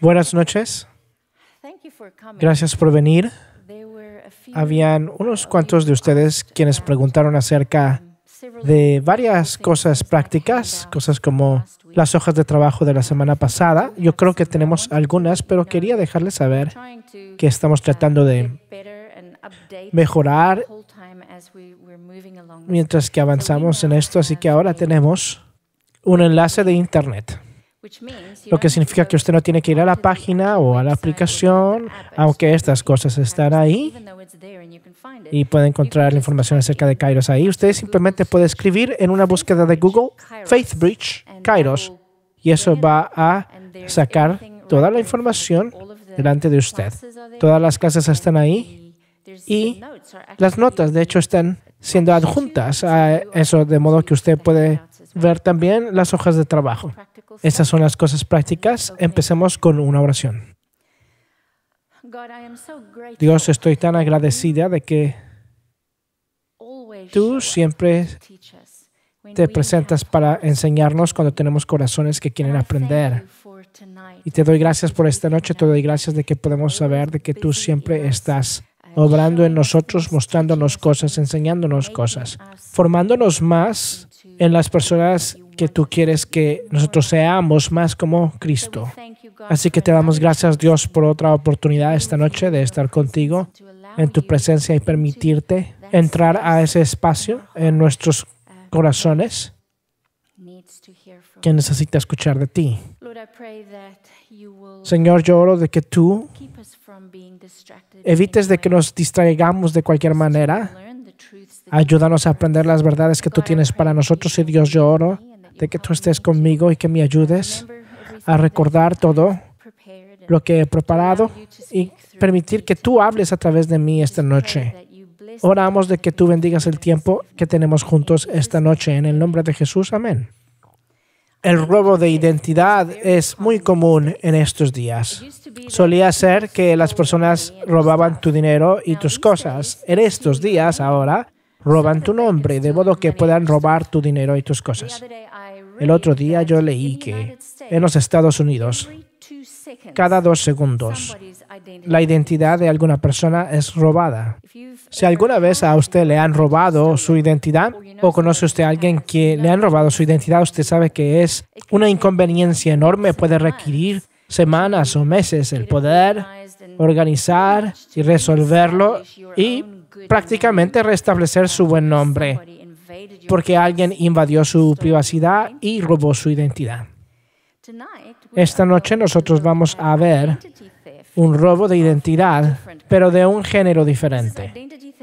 Buenas noches. Gracias por venir. Habían unos cuantos de ustedes quienes preguntaron acerca um, de varias cosas prácticas, cosas como las hojas de trabajo de la semana pasada. Yo creo que tenemos algunas, pero quería dejarles saber que estamos tratando de mejorar mientras que avanzamos en esto, así que ahora tenemos un enlace de Internet. Lo que significa que usted no tiene que ir a la página o a la aplicación, aunque estas cosas están ahí y puede encontrar la información acerca de Kairos ahí. Usted simplemente puede escribir en una búsqueda de Google Faithbridge Kairos y eso va a sacar toda la información delante de usted. Todas las clases están ahí y las notas, de hecho, están siendo adjuntas a eso, de modo que usted puede ver también las hojas de trabajo. Estas son las cosas prácticas. Empecemos con una oración. Dios, estoy tan agradecida de que tú siempre te presentas para enseñarnos cuando tenemos corazones que quieren aprender. Y te doy gracias por esta noche, te doy gracias de que podemos saber de que tú siempre estás obrando en nosotros, mostrándonos cosas, enseñándonos cosas, formándonos más en las personas que tú quieres que nosotros seamos más como Cristo. Así que te damos gracias Dios por otra oportunidad esta noche de estar contigo en tu presencia y permitirte entrar a ese espacio en nuestros corazones que necesita escuchar de ti. Señor, yo oro de que tú evites de que nos distraigamos de cualquier manera. Ayúdanos a aprender las verdades que tú tienes para nosotros y Dios, yo oro de que tú estés conmigo y que me ayudes a recordar todo lo que he preparado y permitir que tú hables a través de mí esta noche. Oramos de que tú bendigas el tiempo que tenemos juntos esta noche. En el nombre de Jesús, amén. El robo de identidad es muy común en estos días. Solía ser que las personas robaban tu dinero y tus cosas. En estos días, ahora, roban tu nombre, de modo que puedan robar tu dinero y tus cosas. El otro día yo leí que en los Estados Unidos, cada dos segundos, la identidad de alguna persona es robada. Si alguna vez a usted le han robado su identidad o conoce usted a alguien que le han robado su identidad, usted sabe que es una inconveniencia enorme, puede requerir semanas o meses el poder organizar y resolverlo y prácticamente restablecer su buen nombre porque alguien invadió su privacidad y robó su identidad. Esta noche nosotros vamos a ver un robo de identidad, pero de un género diferente.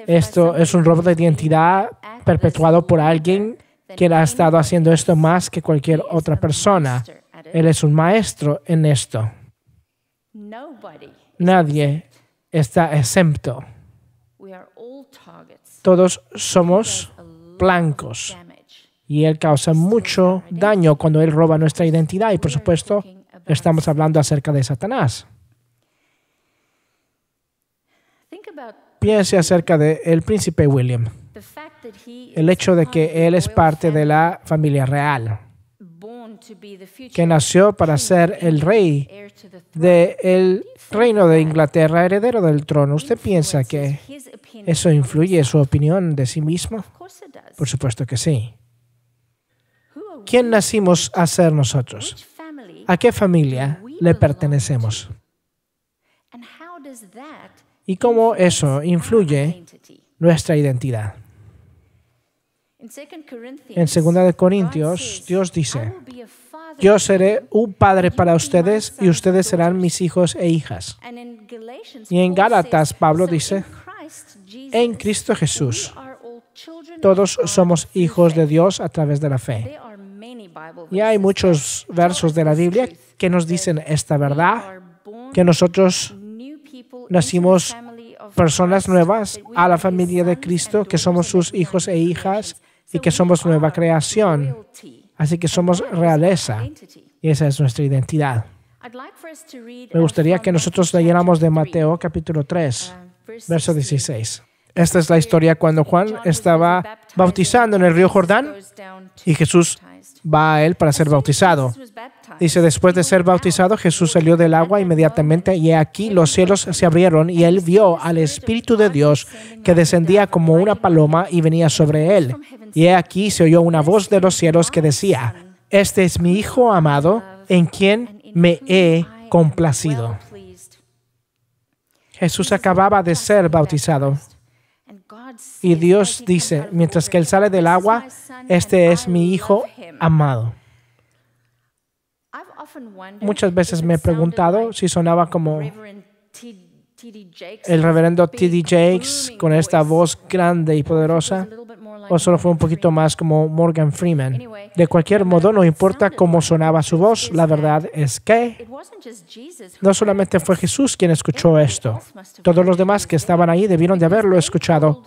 Esto es un robo de identidad perpetuado por alguien que ha estado haciendo esto más que cualquier otra persona. Él es un maestro en esto. Nadie está exento. Todos somos blancos. Y él causa mucho daño cuando él roba nuestra identidad. Y por supuesto, estamos hablando acerca de Satanás. Piense acerca del príncipe William. El hecho de que él es parte de la familia real, que nació para ser el rey del reino de Inglaterra, heredero del trono. ¿Usted piensa que ¿Eso influye su opinión de sí mismo? Por supuesto que sí. ¿Quién nacimos a ser nosotros? ¿A qué familia le pertenecemos? ¿Y cómo eso influye nuestra identidad? En 2 Corintios, Dios dice, yo seré un padre para ustedes y ustedes serán mis hijos e hijas. Y en Gálatas, Pablo dice en Cristo Jesús. Todos somos hijos de Dios a través de la fe. Y hay muchos versos de la Biblia que nos dicen esta verdad, que nosotros nacimos personas nuevas a la familia de Cristo, que somos sus hijos e hijas y que somos nueva creación. Así que somos realeza y esa es nuestra identidad. Me gustaría que nosotros leyéramos de Mateo capítulo 3, verso 16. Esta es la historia cuando Juan estaba bautizando en el río Jordán y Jesús va a él para ser bautizado. Dice, después de ser bautizado, Jesús salió del agua inmediatamente y aquí los cielos se abrieron y él vio al Espíritu de Dios que descendía como una paloma y venía sobre él. Y aquí se oyó una voz de los cielos que decía, este es mi Hijo amado en quien me he complacido. Jesús acababa de ser bautizado y Dios dice, mientras que Él sale del agua, este es mi Hijo amado. Muchas veces me he preguntado si sonaba como el reverendo T.D. Jakes con esta voz grande y poderosa o solo fue un poquito más como Morgan Freeman. De cualquier modo, no importa cómo sonaba su voz, la verdad es que no solamente fue Jesús quien escuchó esto, todos los demás que estaban ahí debieron de haberlo escuchado,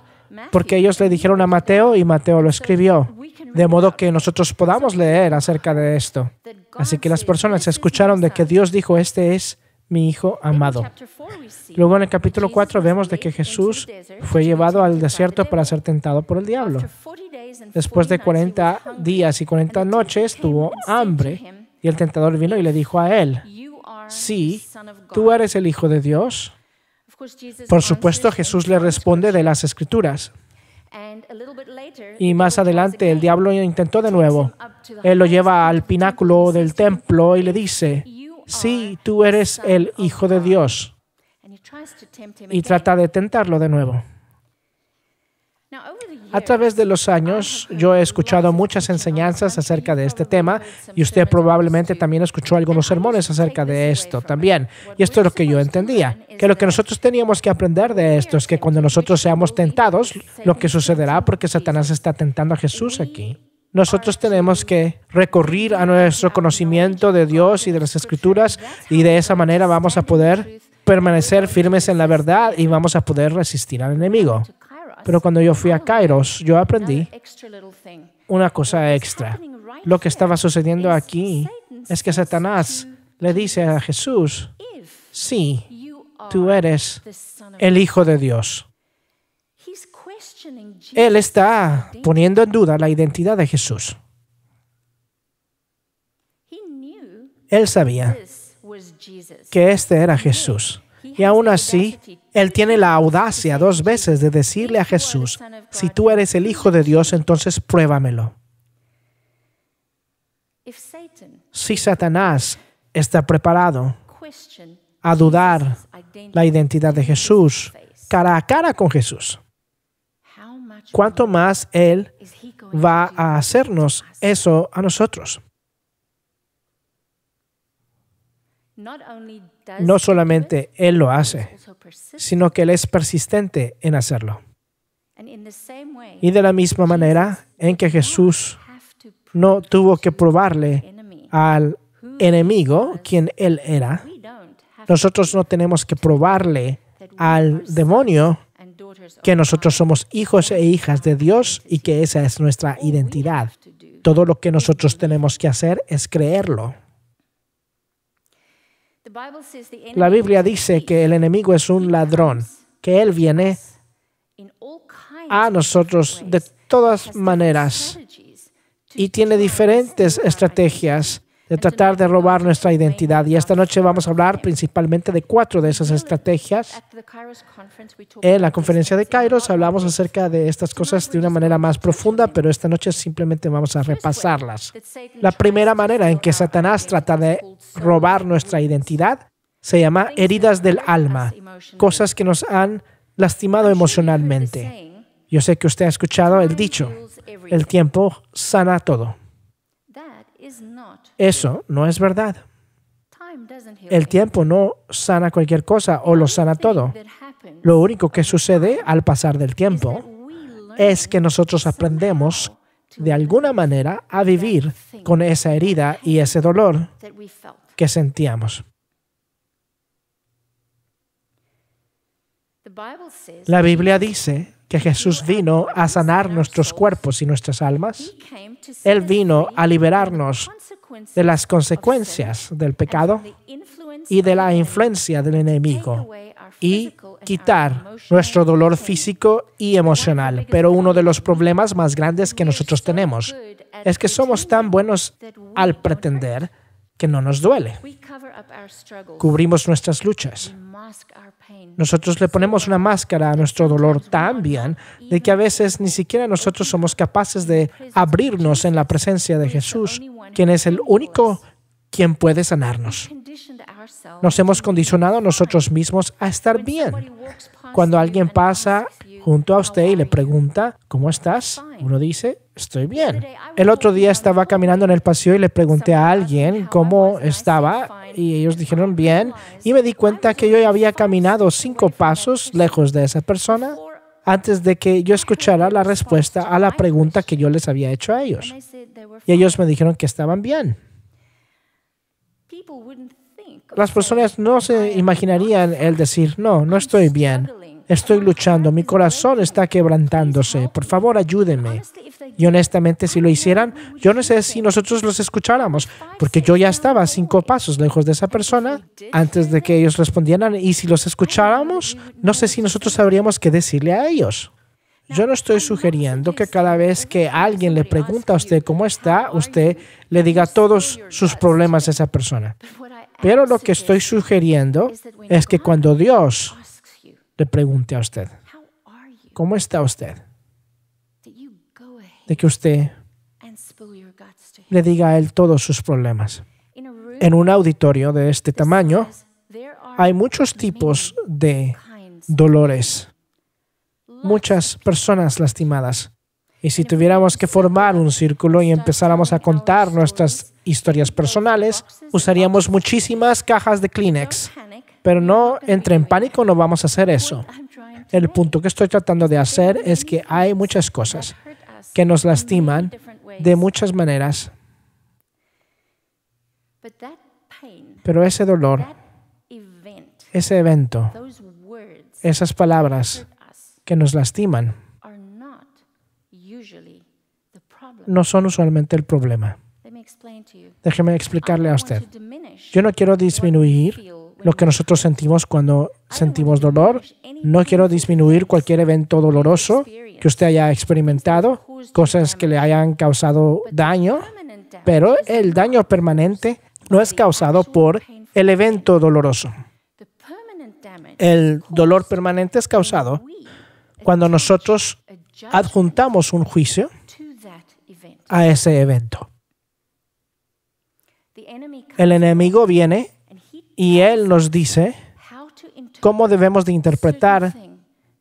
porque ellos le dijeron a Mateo y Mateo lo escribió, de modo que nosotros podamos leer acerca de esto. Así que las personas escucharon de que Dios dijo, este es mi hijo amado. Luego en el capítulo 4 vemos de que Jesús fue llevado al desierto para ser tentado por el diablo. Después de 40 días y 40 noches tuvo hambre y el tentador vino y le dijo a él, sí, tú eres el Hijo de Dios. Por supuesto Jesús le responde de las escrituras. Y más adelante el diablo intentó de nuevo. Él lo lleva al pináculo del templo y le dice, Sí, tú eres el Hijo de Dios. Y trata de tentarlo de nuevo. A través de los años, yo he escuchado muchas enseñanzas acerca de este tema y usted probablemente también escuchó algunos sermones acerca de esto también. Y esto es lo que yo entendía, que lo que nosotros teníamos que aprender de esto es que cuando nosotros seamos tentados, lo que sucederá porque Satanás está tentando a Jesús aquí nosotros tenemos que recurrir a nuestro conocimiento de Dios y de las escrituras y de esa manera vamos a poder permanecer firmes en la verdad y vamos a poder resistir al enemigo. Pero cuando yo fui a Kairos, yo aprendí una cosa extra. Lo que estaba sucediendo aquí es que Satanás le dice a Jesús, sí, tú eres el Hijo de Dios él está poniendo en duda la identidad de Jesús. Él sabía que este era Jesús. Y aún así, él tiene la audacia dos veces de decirle a Jesús, si tú eres el Hijo de Dios, entonces pruébamelo. Si Satanás está preparado a dudar la identidad de Jesús, cara a cara con Jesús, cuanto más Él va a hacernos eso a nosotros. No solamente Él lo hace, sino que Él es persistente en hacerlo. Y de la misma manera en que Jesús no tuvo que probarle al enemigo quien Él era, nosotros no tenemos que probarle al demonio que nosotros somos hijos e hijas de Dios y que esa es nuestra identidad. Todo lo que nosotros tenemos que hacer es creerlo. La Biblia dice que el enemigo es un ladrón, que él viene a nosotros de todas maneras y tiene diferentes estrategias de tratar de robar nuestra identidad. Y esta noche vamos a hablar principalmente de cuatro de esas estrategias. En la conferencia de Kairos hablamos acerca de estas cosas de una manera más profunda, pero esta noche simplemente vamos a repasarlas. La primera manera en que Satanás trata de robar nuestra identidad se llama heridas del alma, cosas que nos han lastimado emocionalmente. Yo sé que usted ha escuchado el dicho, el tiempo sana todo. Eso no es verdad. El tiempo no sana cualquier cosa o lo sana todo. Lo único que sucede al pasar del tiempo es que nosotros aprendemos de alguna manera a vivir con esa herida y ese dolor que sentíamos. La Biblia dice que Jesús vino a sanar nuestros cuerpos y nuestras almas. Él vino a liberarnos de las consecuencias del pecado y de la influencia del enemigo y quitar nuestro dolor físico y emocional. Pero uno de los problemas más grandes que nosotros tenemos es que somos tan buenos al pretender que no nos duele. Cubrimos nuestras luchas. Nosotros le ponemos una máscara a nuestro dolor tan bien de que a veces ni siquiera nosotros somos capaces de abrirnos en la presencia de Jesús, quien es el único quien puede sanarnos. Nos hemos condicionado nosotros mismos a estar bien. Cuando alguien pasa junto a usted y le pregunta, ¿cómo estás? Uno dice, estoy bien. El otro día estaba caminando en el paseo y le pregunté a alguien cómo estaba y ellos dijeron bien y me di cuenta que yo había caminado cinco pasos lejos de esa persona antes de que yo escuchara la respuesta a la pregunta que yo les había hecho a ellos. Y ellos me dijeron que estaban bien. Las personas no se imaginarían el decir, no, no estoy bien Estoy luchando, mi corazón está quebrantándose. Por favor, ayúdenme. Y honestamente, si lo hicieran, yo no sé si nosotros los escucháramos, porque yo ya estaba cinco pasos lejos de esa persona antes de que ellos respondieran. Y si los escucháramos, no sé si nosotros sabríamos qué decirle a ellos. Yo no estoy sugiriendo que cada vez que alguien le pregunta a usted cómo está, usted le diga todos sus problemas a esa persona. Pero lo que estoy sugiriendo es que cuando Dios le pregunte a usted, ¿cómo está usted? De que usted le diga a él todos sus problemas. En un auditorio de este tamaño hay muchos tipos de dolores, muchas personas lastimadas. Y si tuviéramos que formar un círculo y empezáramos a contar nuestras historias personales, usaríamos muchísimas cajas de Kleenex pero no entre en pánico, no vamos a hacer eso. El punto que estoy tratando de hacer es que hay muchas cosas que nos lastiman de muchas maneras. Pero ese dolor, ese evento, esas palabras que nos lastiman no son usualmente el problema. Déjeme explicarle a usted. Yo no quiero disminuir lo que nosotros sentimos cuando sentimos dolor. No quiero disminuir cualquier evento doloroso que usted haya experimentado, cosas que le hayan causado daño, pero el daño permanente no es causado por el evento doloroso. El dolor permanente es causado cuando nosotros adjuntamos un juicio a ese evento. El enemigo viene y Él nos dice cómo debemos de interpretar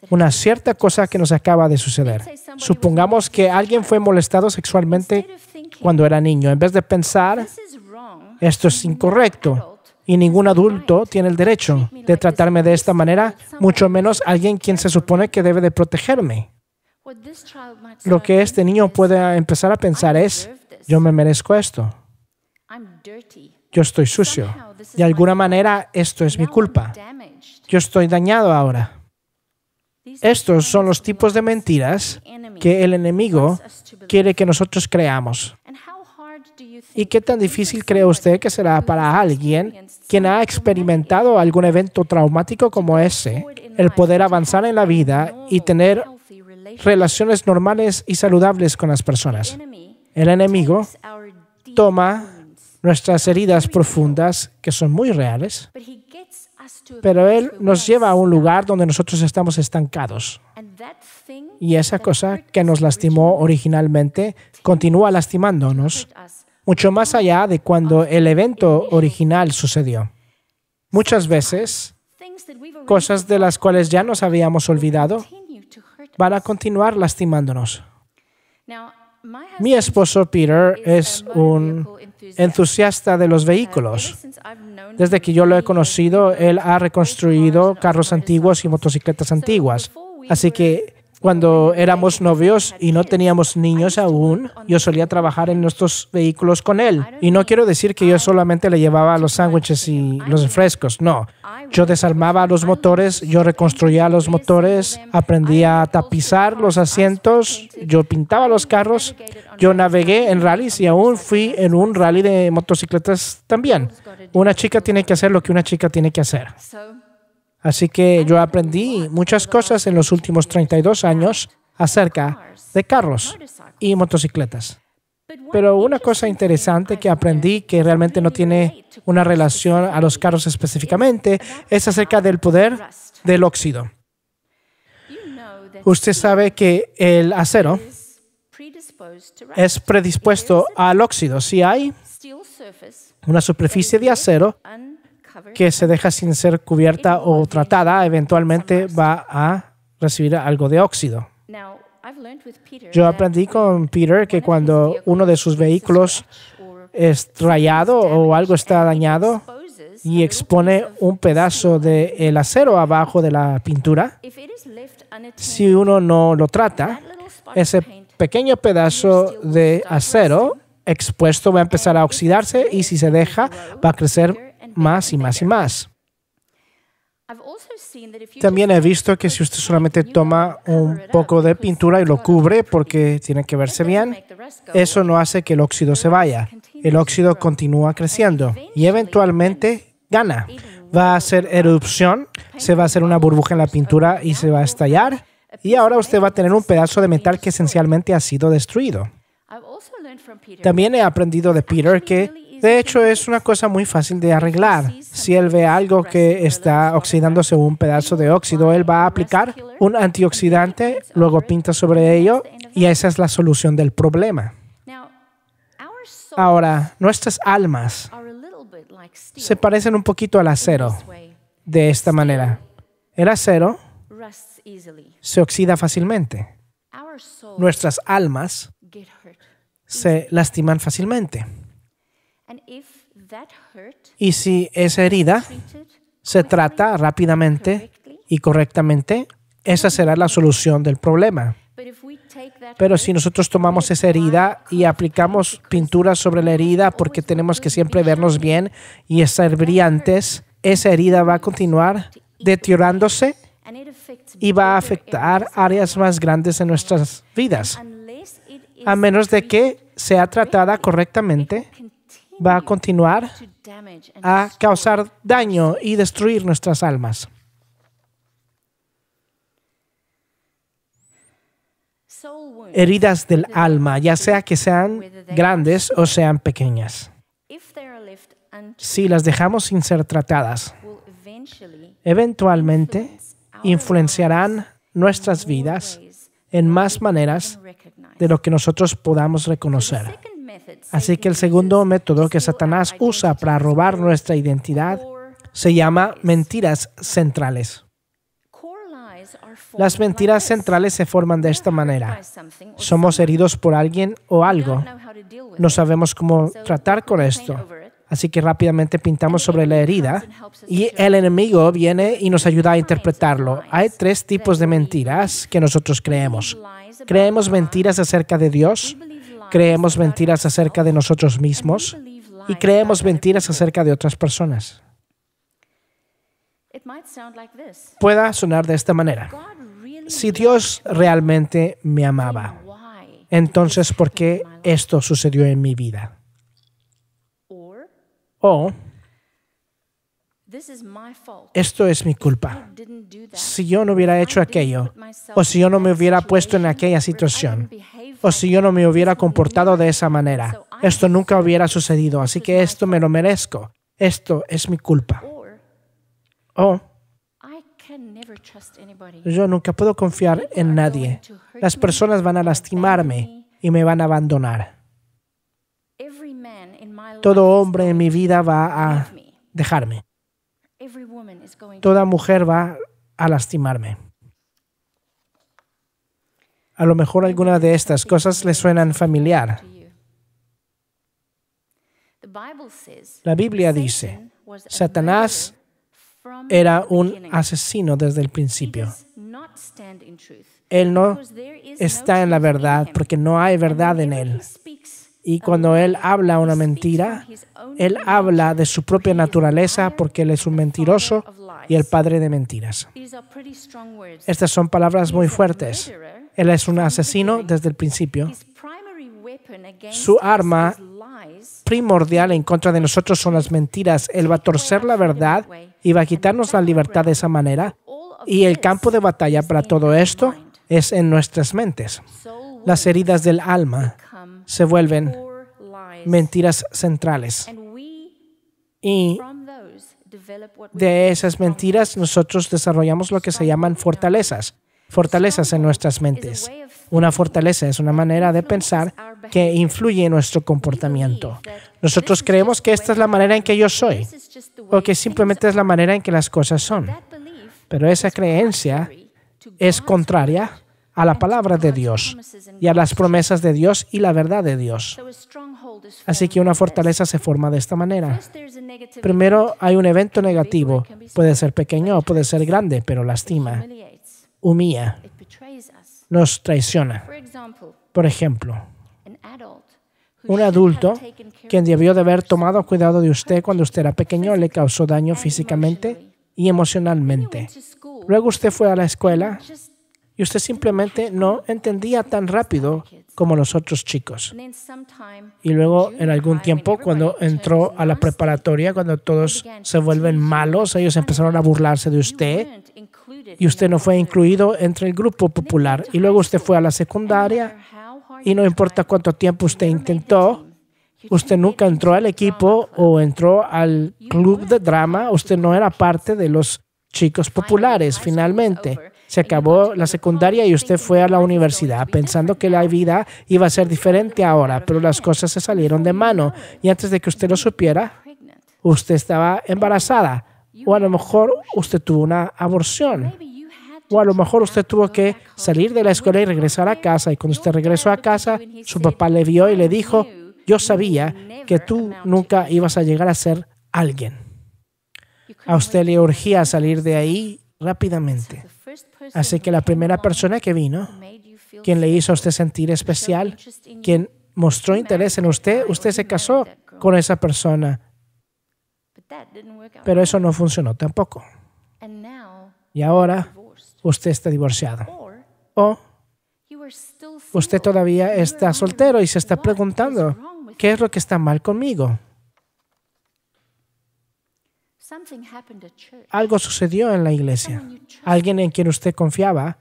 una cierta cosa que nos acaba de suceder. Supongamos que alguien fue molestado sexualmente cuando era niño. En vez de pensar, esto es incorrecto y ningún adulto tiene el derecho de tratarme de esta manera, mucho menos alguien quien se supone que debe de protegerme. Lo que este niño puede empezar a pensar es, yo me merezco esto yo estoy sucio. De alguna manera, esto es mi culpa. Yo estoy dañado ahora. Estos son los tipos de mentiras que el enemigo quiere que nosotros creamos. ¿Y qué tan difícil cree usted que será para alguien quien ha experimentado algún evento traumático como ese, el poder avanzar en la vida y tener relaciones normales y saludables con las personas? El enemigo toma nuestras heridas profundas, que son muy reales, pero Él nos lleva a un lugar donde nosotros estamos estancados. Y esa cosa que nos lastimó originalmente continúa lastimándonos mucho más allá de cuando el evento original sucedió. Muchas veces, cosas de las cuales ya nos habíamos olvidado van a continuar lastimándonos. Mi esposo Peter es un entusiasta de los vehículos. Desde que yo lo he conocido, él ha reconstruido carros antiguos y motocicletas antiguas. Así que cuando éramos novios y no teníamos niños aún, yo solía trabajar en nuestros vehículos con él. Y no quiero decir que yo solamente le llevaba los sándwiches y los refrescos, no. Yo desarmaba los motores, yo reconstruía los motores, aprendía a tapizar los asientos, yo pintaba los carros, yo navegué en rallies y aún fui en un rally de motocicletas también. Una chica tiene que hacer lo que una chica tiene que hacer. Así que yo aprendí muchas cosas en los últimos 32 años acerca de carros y motocicletas. Pero una cosa interesante que aprendí que realmente no tiene una relación a los carros específicamente es acerca del poder del óxido. Usted sabe que el acero es predispuesto al óxido. Si hay una superficie de acero que se deja sin ser cubierta o tratada eventualmente va a recibir algo de óxido. Yo aprendí con Peter que cuando uno de sus vehículos es rayado o algo está dañado y expone un pedazo del acero abajo de la pintura, si uno no lo trata, ese pequeño pedazo de acero expuesto va a empezar a oxidarse y si se deja va a crecer más y más y más. También he visto que si usted solamente toma un poco de pintura y lo cubre porque tiene que verse bien, eso no hace que el óxido se vaya. El óxido continúa creciendo y eventualmente gana. Va a hacer erupción, se va a hacer una burbuja en la pintura y se va a estallar. Y ahora usted va a tener un pedazo de metal que esencialmente ha sido destruido. También he aprendido de Peter que de hecho, es una cosa muy fácil de arreglar. Si él ve algo que está oxidándose un pedazo de óxido, él va a aplicar un antioxidante, luego pinta sobre ello y esa es la solución del problema. Ahora, nuestras almas se parecen un poquito al acero de esta manera. El acero se oxida fácilmente. Nuestras almas se lastiman fácilmente. Y si esa herida se trata rápidamente y correctamente, esa será la solución del problema. Pero si nosotros tomamos esa herida y aplicamos pintura sobre la herida porque tenemos que siempre vernos bien y estar brillantes, esa herida va a continuar deteriorándose y va a afectar áreas más grandes en nuestras vidas. A menos de que sea tratada correctamente, va a continuar a causar daño y destruir nuestras almas. Heridas del alma, ya sea que sean grandes o sean pequeñas. Si las dejamos sin ser tratadas, eventualmente influenciarán nuestras vidas en más maneras de lo que nosotros podamos reconocer. Así que el segundo método que Satanás usa para robar nuestra identidad se llama mentiras centrales. Las mentiras centrales se forman de esta manera. Somos heridos por alguien o algo. No sabemos cómo tratar con esto. Así que rápidamente pintamos sobre la herida y el enemigo viene y nos ayuda a interpretarlo. Hay tres tipos de mentiras que nosotros creemos. Creemos mentiras acerca de Dios, Creemos mentiras acerca de nosotros mismos y creemos mentiras acerca de otras personas. Pueda sonar de esta manera. Si Dios realmente me amaba, entonces ¿por qué esto sucedió en mi vida? O esto es mi culpa. Si yo no hubiera hecho aquello, o si yo no me hubiera puesto en aquella situación, o si yo no me hubiera comportado de esa manera. Esto nunca hubiera sucedido, así que esto me lo merezco. Esto es mi culpa. O yo nunca puedo confiar en nadie. Las personas van a lastimarme y me van a abandonar. Todo hombre en mi vida va a dejarme. Toda mujer va a lastimarme. A lo mejor alguna de estas cosas le suenan familiar. La Biblia dice, Satanás era un asesino desde el principio. Él no está en la verdad porque no hay verdad en él. Y cuando él habla una mentira, él habla de su propia naturaleza porque él es un mentiroso y el padre de mentiras. Estas son palabras muy fuertes. Él es un asesino desde el principio. Su arma primordial en contra de nosotros son las mentiras. Él va a torcer la verdad y va a quitarnos la libertad de esa manera. Y el campo de batalla para todo esto es en nuestras mentes. Las heridas del alma se vuelven mentiras centrales. Y de esas mentiras nosotros desarrollamos lo que se llaman fortalezas fortalezas en nuestras mentes. Una fortaleza es una manera de pensar que influye en nuestro comportamiento. Nosotros creemos que esta es la manera en que yo soy o que simplemente es la manera en que las cosas son. Pero esa creencia es contraria a la palabra de Dios y a las promesas de Dios y la verdad de Dios. Así que una fortaleza se forma de esta manera. Primero hay un evento negativo. Puede ser pequeño o puede ser grande, pero lastima humilla, nos traiciona. Por ejemplo, un adulto, quien debió de haber tomado cuidado de usted cuando usted era pequeño, le causó daño físicamente y emocionalmente. Luego usted fue a la escuela y usted simplemente no entendía tan rápido como los otros chicos. Y luego, en algún tiempo, cuando entró a la preparatoria, cuando todos se vuelven malos, ellos empezaron a burlarse de usted, y usted no fue incluido entre el grupo popular. Y luego usted fue a la secundaria y no importa cuánto tiempo usted intentó, usted nunca entró al equipo o entró al club de drama, usted no era parte de los chicos populares finalmente. Se acabó la secundaria y usted fue a la universidad pensando que la vida iba a ser diferente ahora, pero las cosas se salieron de mano y antes de que usted lo supiera, usted estaba embarazada. O a lo mejor usted tuvo una aborción. O a lo mejor usted tuvo que salir de la escuela y regresar a casa. Y cuando usted regresó a casa, su papá le vio y le dijo, yo sabía que tú nunca ibas a llegar a ser alguien. A usted le urgía salir de ahí rápidamente. Así que la primera persona que vino, quien le hizo a usted sentir especial, quien mostró interés en usted, usted se casó con esa persona pero eso no funcionó tampoco. Y ahora usted está divorciado. O usted todavía está soltero y se está preguntando, ¿qué es lo que está mal conmigo? Algo sucedió en la iglesia. Alguien en quien usted confiaba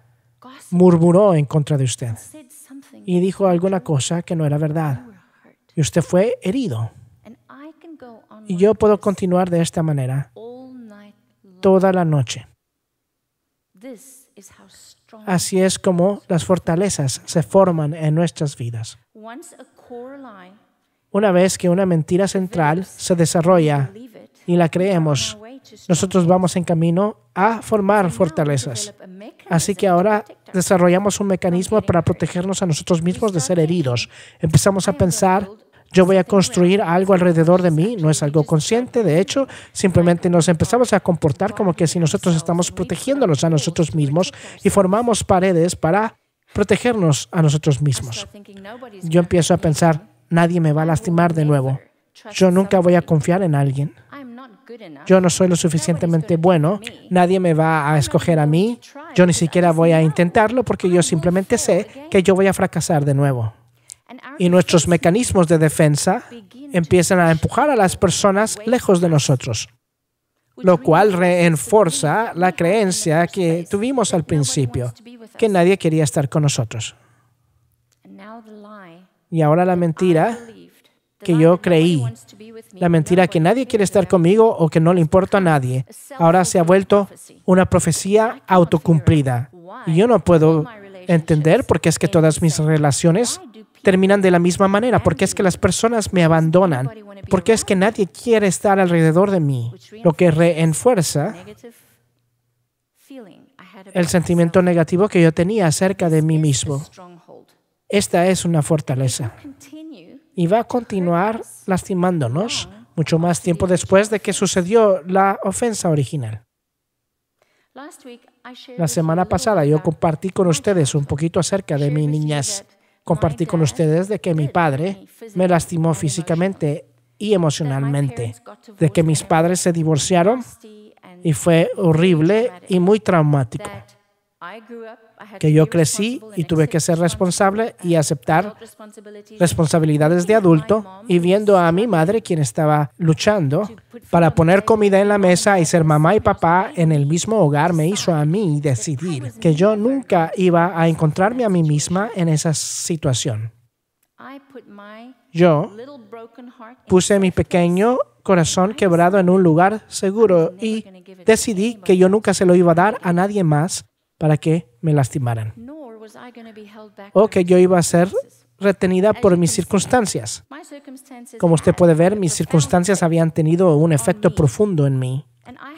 murmuró en contra de usted y dijo alguna cosa que no era verdad. Y usted fue herido. Y yo puedo continuar de esta manera toda la noche. Así es como las fortalezas se forman en nuestras vidas. Una vez que una mentira central se desarrolla y la creemos, nosotros vamos en camino a formar fortalezas. Así que ahora desarrollamos un mecanismo para protegernos a nosotros mismos de ser heridos. Empezamos a pensar yo voy a construir algo alrededor de mí, no es algo consciente, de hecho, simplemente nos empezamos a comportar como que si nosotros estamos protegiéndonos a nosotros mismos y formamos paredes para protegernos a nosotros mismos. Yo empiezo a pensar, nadie me va a lastimar de nuevo. Yo nunca voy a confiar en alguien. Yo no soy lo suficientemente bueno. Nadie me va a escoger a mí. Yo ni siquiera voy a intentarlo porque yo simplemente sé que yo voy a fracasar de nuevo y nuestros mecanismos de defensa empiezan a empujar a las personas lejos de nosotros, lo cual reenforza la creencia que tuvimos al principio, que nadie quería estar con nosotros. Y ahora la mentira que yo creí, la mentira que nadie quiere estar conmigo o que no le importa a nadie, ahora se ha vuelto una profecía autocumplida. Y yo no puedo entender por qué es que todas mis relaciones terminan de la misma manera, porque es que las personas me abandonan, porque es que nadie quiere estar alrededor de mí, lo que reenfuerza el sentimiento negativo que yo tenía acerca de mí mismo. Esta es una fortaleza. Y va a continuar lastimándonos mucho más tiempo después de que sucedió la ofensa original. La semana pasada yo compartí con ustedes un poquito acerca de mi niñas compartí con ustedes de que mi padre me lastimó físicamente y emocionalmente, de que mis padres se divorciaron y fue horrible y muy traumático que yo crecí y tuve que ser responsable y aceptar responsabilidades de adulto y viendo a mi madre quien estaba luchando para poner comida en la mesa y ser mamá y papá en el mismo hogar me hizo a mí decidir que yo nunca iba a encontrarme a mí misma en esa situación. Yo puse mi pequeño corazón quebrado en un lugar seguro y decidí que yo nunca se lo iba a dar a nadie más para que me lastimaran. O que yo iba a ser retenida por mis circunstancias. Como usted puede ver, mis circunstancias habían tenido un efecto profundo en mí.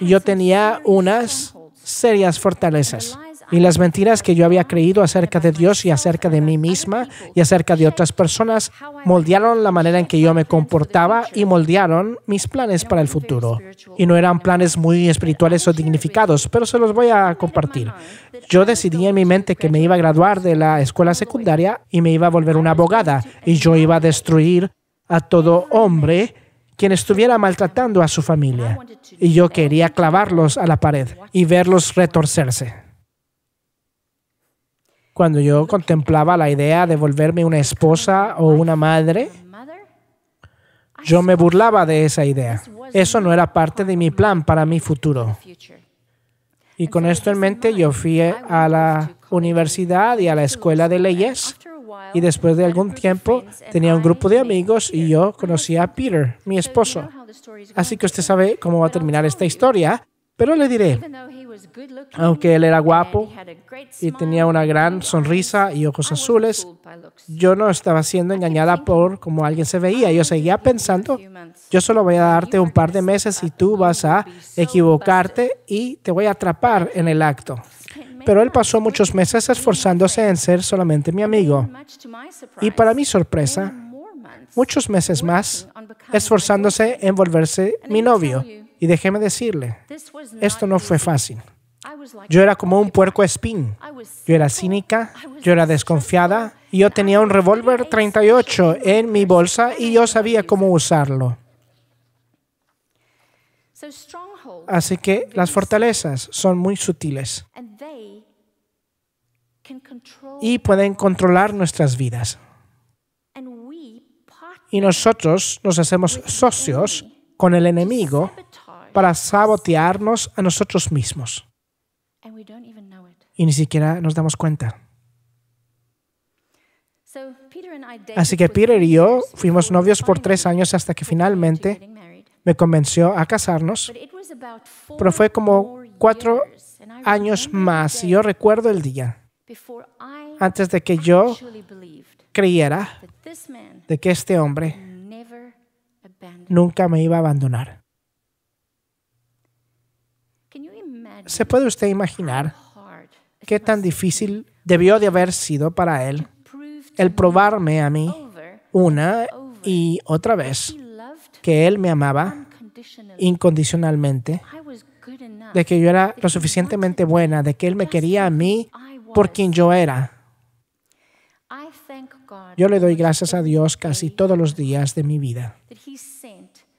yo tenía unas serias fortalezas y las mentiras que yo había creído acerca de Dios y acerca de mí misma y acerca de otras personas moldearon la manera en que yo me comportaba y moldearon mis planes para el futuro. Y no eran planes muy espirituales o dignificados, pero se los voy a compartir. Yo decidí en mi mente que me iba a graduar de la escuela secundaria y me iba a volver una abogada y yo iba a destruir a todo hombre quien estuviera maltratando a su familia. Y yo quería clavarlos a la pared y verlos retorcerse cuando yo contemplaba la idea de volverme una esposa o una madre, yo me burlaba de esa idea. Eso no era parte de mi plan para mi futuro. Y con esto en mente yo fui a la universidad y a la escuela de leyes. Y después de algún tiempo tenía un grupo de amigos y yo conocí a Peter, mi esposo. Así que usted sabe cómo va a terminar esta historia, pero le diré, aunque él era guapo y tenía una gran sonrisa y ojos azules, yo no estaba siendo engañada por cómo alguien se veía. Yo seguía pensando, yo solo voy a darte un par de meses y tú vas a equivocarte y te voy a atrapar en el acto. Pero él pasó muchos meses esforzándose en ser solamente mi amigo. Y para mi sorpresa, muchos meses más esforzándose en volverse mi novio. Y déjeme decirle, esto no fue fácil. Yo era como un puerco espín. Yo era cínica, yo era desconfiada. Y yo tenía un revólver 38 en mi bolsa y yo sabía cómo usarlo. Así que las fortalezas son muy sutiles y pueden controlar nuestras vidas. Y nosotros nos hacemos socios con el enemigo para sabotearnos a nosotros mismos. Y ni siquiera nos damos cuenta. Así que Peter y yo fuimos novios por tres años hasta que finalmente me convenció a casarnos, pero fue como cuatro años más. Y yo recuerdo el día antes de que yo creyera de que este hombre nunca me iba a abandonar. ¿Se puede usted imaginar qué tan difícil debió de haber sido para él el probarme a mí una y otra vez que él me amaba incondicionalmente, de que yo era lo suficientemente buena, de que él me quería a mí por quien yo era? Yo le doy gracias a Dios casi todos los días de mi vida,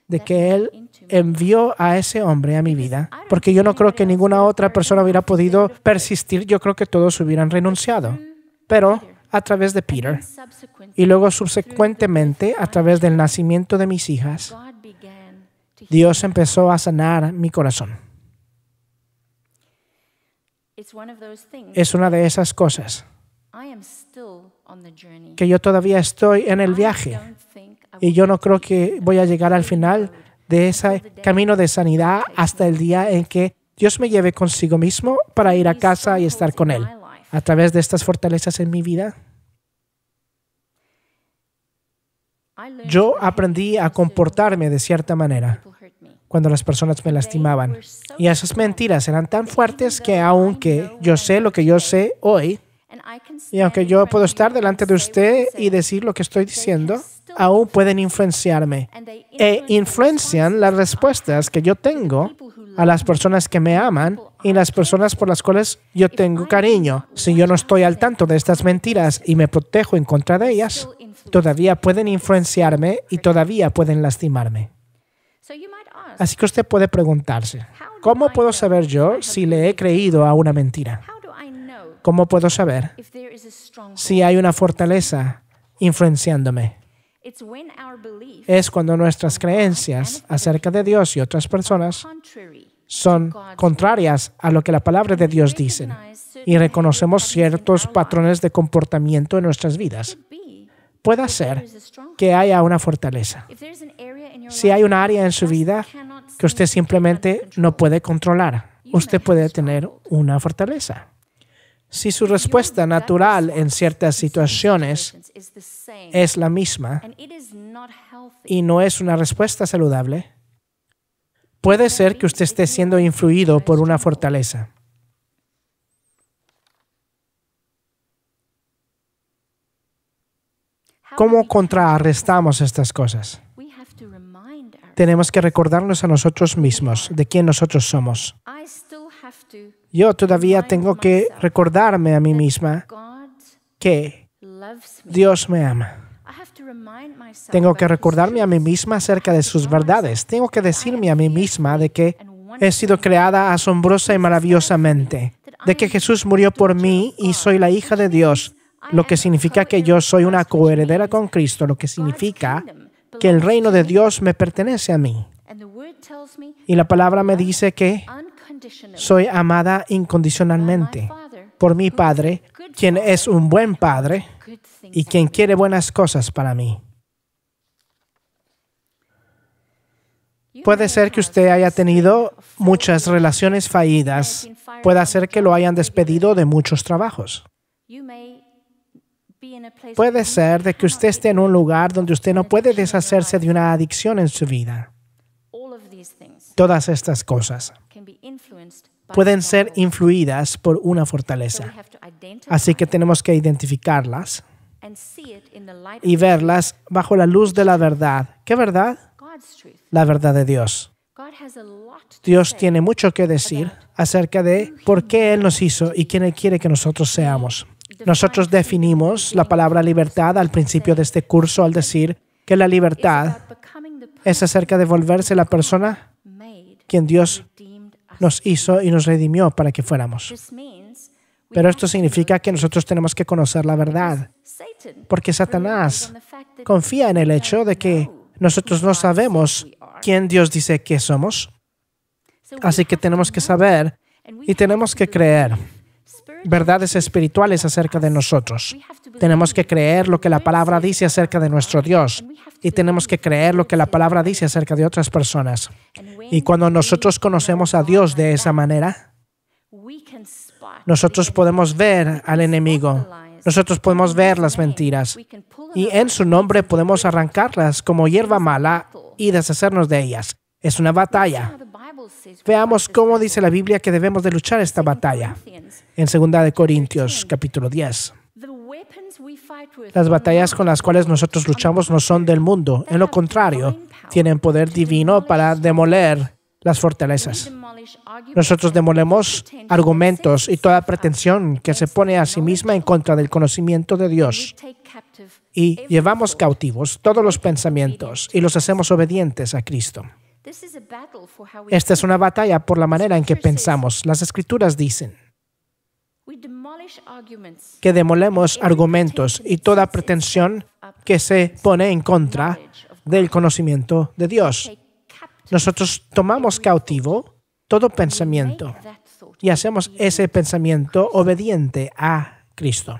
de que Él envió a ese hombre a mi vida, porque yo no creo que ninguna otra persona hubiera podido persistir, yo creo que todos hubieran renunciado. Pero a través de Peter y luego subsecuentemente a través del nacimiento de mis hijas, Dios empezó a sanar mi corazón. Es una de esas cosas que yo todavía estoy en el viaje y yo no creo que voy a llegar al final de ese camino de sanidad hasta el día en que Dios me lleve consigo mismo para ir a casa y estar con Él a través de estas fortalezas en mi vida. Yo aprendí a comportarme de cierta manera cuando las personas me lastimaban. Y esas mentiras eran tan fuertes que aunque yo sé lo que yo sé hoy, y aunque yo puedo estar delante de usted y decir lo que estoy diciendo, aún pueden influenciarme. E influencian las respuestas que yo tengo a las personas que me aman y las personas por las cuales yo tengo cariño. Si yo no estoy al tanto de estas mentiras y me protejo en contra de ellas, todavía pueden influenciarme y todavía pueden lastimarme. Así que usted puede preguntarse, ¿cómo puedo saber yo si le he creído a una mentira? ¿Cómo puedo saber si hay una fortaleza influenciándome? Es cuando nuestras creencias acerca de Dios y otras personas son contrarias a lo que la palabra de Dios dice y reconocemos ciertos patrones de comportamiento en nuestras vidas. Puede ser que haya una fortaleza. Si hay un área en su vida que usted simplemente no puede controlar, usted puede tener una fortaleza. Si su respuesta natural en ciertas situaciones es la misma y no es una respuesta saludable, puede ser que usted esté siendo influido por una fortaleza. ¿Cómo contraarrestamos estas cosas? Tenemos que recordarnos a nosotros mismos de quién nosotros somos yo todavía tengo que recordarme a mí misma que Dios me ama. Tengo que recordarme a mí misma acerca de sus verdades. Tengo que decirme a mí misma de que he sido creada asombrosa y maravillosamente, de que Jesús murió por mí y soy la hija de Dios, lo que significa que yo soy una coheredera con Cristo, lo que significa que el reino de Dios me pertenece a mí. Y la palabra me dice que soy amada incondicionalmente por mi Padre, quien es un buen Padre y quien quiere buenas cosas para mí. Puede ser que usted haya tenido muchas relaciones fallidas. Puede ser que lo hayan despedido de muchos trabajos. Puede ser de que usted esté en un lugar donde usted no puede deshacerse de una adicción en su vida. Todas estas cosas pueden ser influidas por una fortaleza. Así que tenemos que identificarlas y verlas bajo la luz de la verdad. ¿Qué verdad? La verdad de Dios. Dios tiene mucho que decir acerca de por qué Él nos hizo y quién Él quiere que nosotros seamos. Nosotros definimos la palabra libertad al principio de este curso al decir que la libertad es acerca de volverse la persona quien Dios nos hizo y nos redimió para que fuéramos. Pero esto significa que nosotros tenemos que conocer la verdad, porque Satanás confía en el hecho de que nosotros no sabemos quién Dios dice que somos. Así que tenemos que saber y tenemos que creer verdades espirituales acerca de nosotros. Tenemos que creer lo que la palabra dice acerca de nuestro Dios y tenemos que creer lo que la palabra dice acerca de otras personas. Y cuando nosotros conocemos a Dios de esa manera, nosotros podemos ver al enemigo, nosotros podemos ver las mentiras y en su nombre podemos arrancarlas como hierba mala y deshacernos de ellas. Es una batalla. Veamos cómo dice la Biblia que debemos de luchar esta batalla. En 2 de Corintios capítulo 10. Las batallas con las cuales nosotros luchamos no son del mundo, en lo contrario, tienen poder divino para demoler las fortalezas. Nosotros demolemos argumentos y toda pretensión que se pone a sí misma en contra del conocimiento de Dios. Y llevamos cautivos todos los pensamientos y los hacemos obedientes a Cristo. Esta es una batalla por la manera en que pensamos. Las escrituras dicen que demolemos argumentos y toda pretensión que se pone en contra del conocimiento de Dios. Nosotros tomamos cautivo todo pensamiento y hacemos ese pensamiento obediente a Cristo.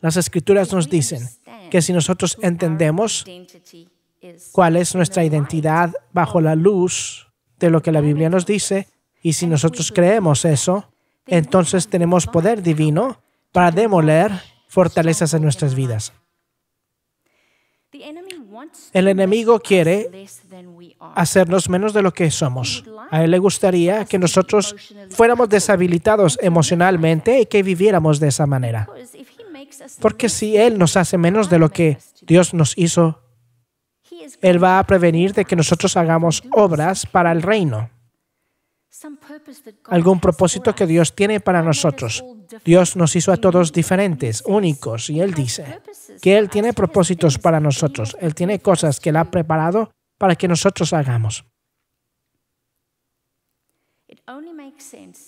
Las escrituras nos dicen que si nosotros entendemos cuál es nuestra identidad bajo la luz de lo que la Biblia nos dice. Y si nosotros creemos eso, entonces tenemos poder divino para demoler fortalezas en nuestras vidas. El enemigo quiere hacernos menos de lo que somos. A él le gustaría que nosotros fuéramos deshabilitados emocionalmente y que viviéramos de esa manera. Porque si él nos hace menos de lo que Dios nos hizo él va a prevenir de que nosotros hagamos obras para el reino. Algún propósito que Dios tiene para nosotros. Dios nos hizo a todos diferentes, únicos, y Él dice que Él tiene propósitos para nosotros. Él tiene cosas que Él ha preparado para que nosotros hagamos.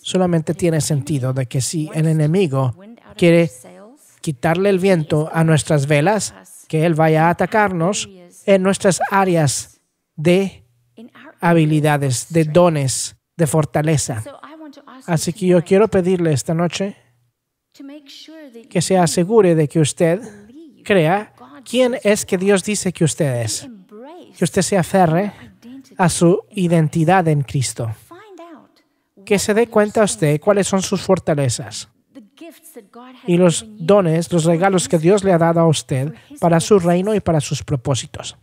Solamente tiene sentido de que si el enemigo quiere quitarle el viento a nuestras velas, que Él vaya a atacarnos en nuestras áreas de habilidades, de dones, de fortaleza. Así que yo quiero pedirle esta noche que se asegure de que usted crea quién es que Dios dice que usted es. Que usted se aferre a su identidad en Cristo. Que se dé cuenta usted cuáles son sus fortalezas y los dones, los regalos que Dios le ha dado a usted para su reino y para sus propósitos.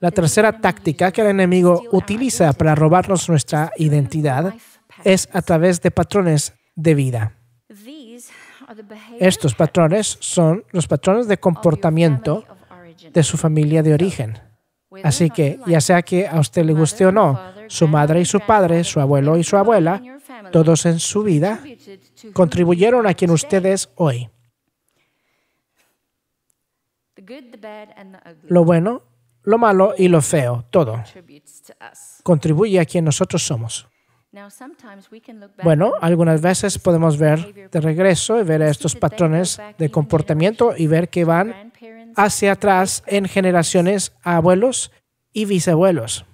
La tercera táctica que el enemigo utiliza para robarnos nuestra identidad es a través de patrones de vida. Estos patrones son los patrones de comportamiento de su familia de origen. Así que, ya sea que a usted le guste o no, su madre y su padre, su abuelo y su abuela, todos en su vida, contribuyeron a quien usted es hoy. Lo bueno, lo malo y lo feo, todo contribuye a quien nosotros somos. Bueno, algunas veces podemos ver de regreso y ver estos patrones de comportamiento y ver que van hacia atrás en generaciones a abuelos y bisabuelos.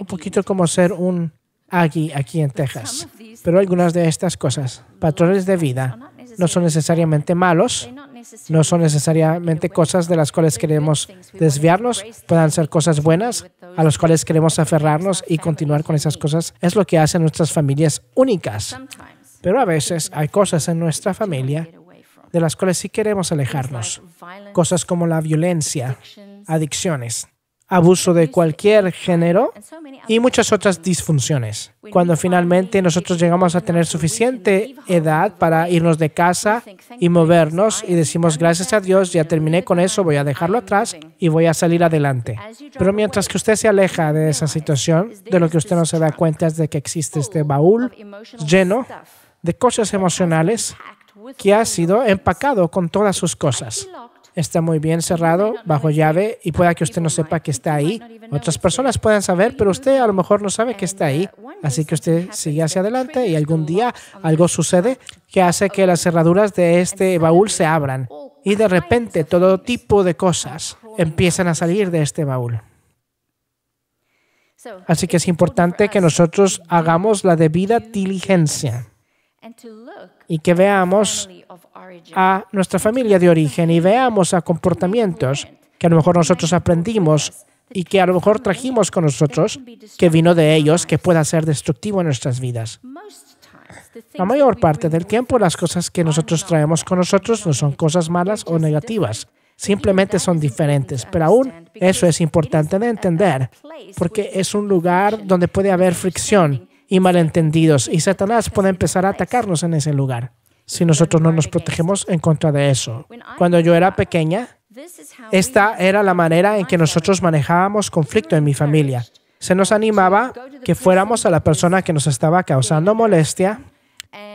Un poquito como ser un agui aquí en Texas. Pero algunas de estas cosas, patrones de vida, no son necesariamente malos, no son necesariamente cosas de las cuales queremos desviarnos, puedan ser cosas buenas a las cuales queremos aferrarnos y continuar con esas cosas. Es lo que hacen nuestras familias únicas. Pero a veces hay cosas en nuestra familia de las cuales sí queremos alejarnos. Cosas como la violencia, adicciones, abuso de cualquier género y muchas otras disfunciones. Cuando finalmente nosotros llegamos a tener suficiente edad para irnos de casa y movernos y decimos gracias a Dios, ya terminé con eso, voy a dejarlo atrás y voy a salir adelante. Pero mientras que usted se aleja de esa situación, de lo que usted no se da cuenta es de que existe este baúl lleno de cosas emocionales que ha sido empacado con todas sus cosas. Está muy bien cerrado bajo llave y pueda que usted no sepa que está ahí. Otras personas pueden saber, pero usted a lo mejor no sabe que está ahí. Así que usted sigue hacia adelante y algún día algo sucede que hace que las cerraduras de este baúl se abran y de repente todo tipo de cosas empiezan a salir de este baúl. Así que es importante que nosotros hagamos la debida diligencia y que veamos a nuestra familia de origen y veamos a comportamientos que a lo mejor nosotros aprendimos y que a lo mejor trajimos con nosotros, que vino de ellos, que pueda ser destructivo en nuestras vidas. La mayor parte del tiempo las cosas que nosotros traemos con nosotros no son cosas malas o negativas, simplemente son diferentes, pero aún eso es importante de entender, porque es un lugar donde puede haber fricción y malentendidos. Y Satanás puede empezar a atacarnos en ese lugar si nosotros no nos protegemos en contra de eso. Cuando yo era pequeña, esta era la manera en que nosotros manejábamos conflicto en mi familia. Se nos animaba que fuéramos a la persona que nos estaba causando molestia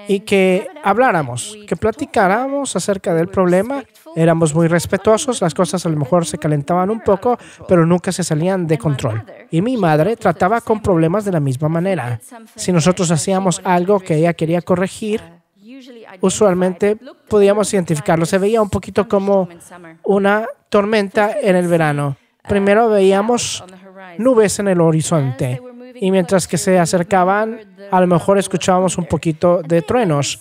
y que habláramos, que platicáramos acerca del problema. Éramos muy respetuosos, las cosas a lo mejor se calentaban un poco, pero nunca se salían de control. Y mi madre trataba con problemas de la misma manera. Si nosotros hacíamos algo que ella quería corregir, uh, usualmente podíamos identificarlo. Se veía un poquito como una tormenta en el verano. Uh, Primero veíamos nubes en el horizonte y mientras que se acercaban, a lo mejor escuchábamos un poquito de truenos.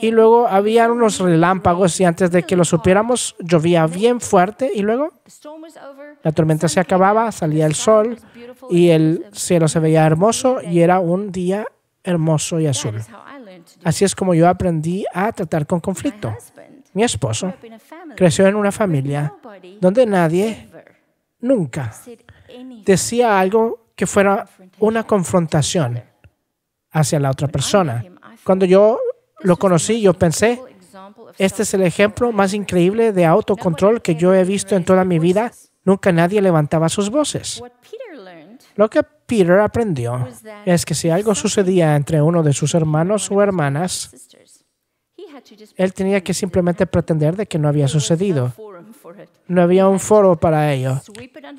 Y luego había unos relámpagos y antes de que lo supiéramos llovía bien fuerte y luego la tormenta se acababa, salía el sol y el cielo se veía hermoso y era un día hermoso y azul. Así es como yo aprendí a tratar con conflicto. Mi esposo creció en una familia donde nadie nunca decía algo que fuera una confrontación hacia la otra persona. Cuando yo lo conocí, yo pensé, este es el ejemplo más increíble de autocontrol que yo he visto en toda mi vida. Nunca nadie levantaba sus voces. Lo que Peter aprendió es que si algo sucedía entre uno de sus hermanos o hermanas, él tenía que simplemente pretender de que no había sucedido no había un foro para ello.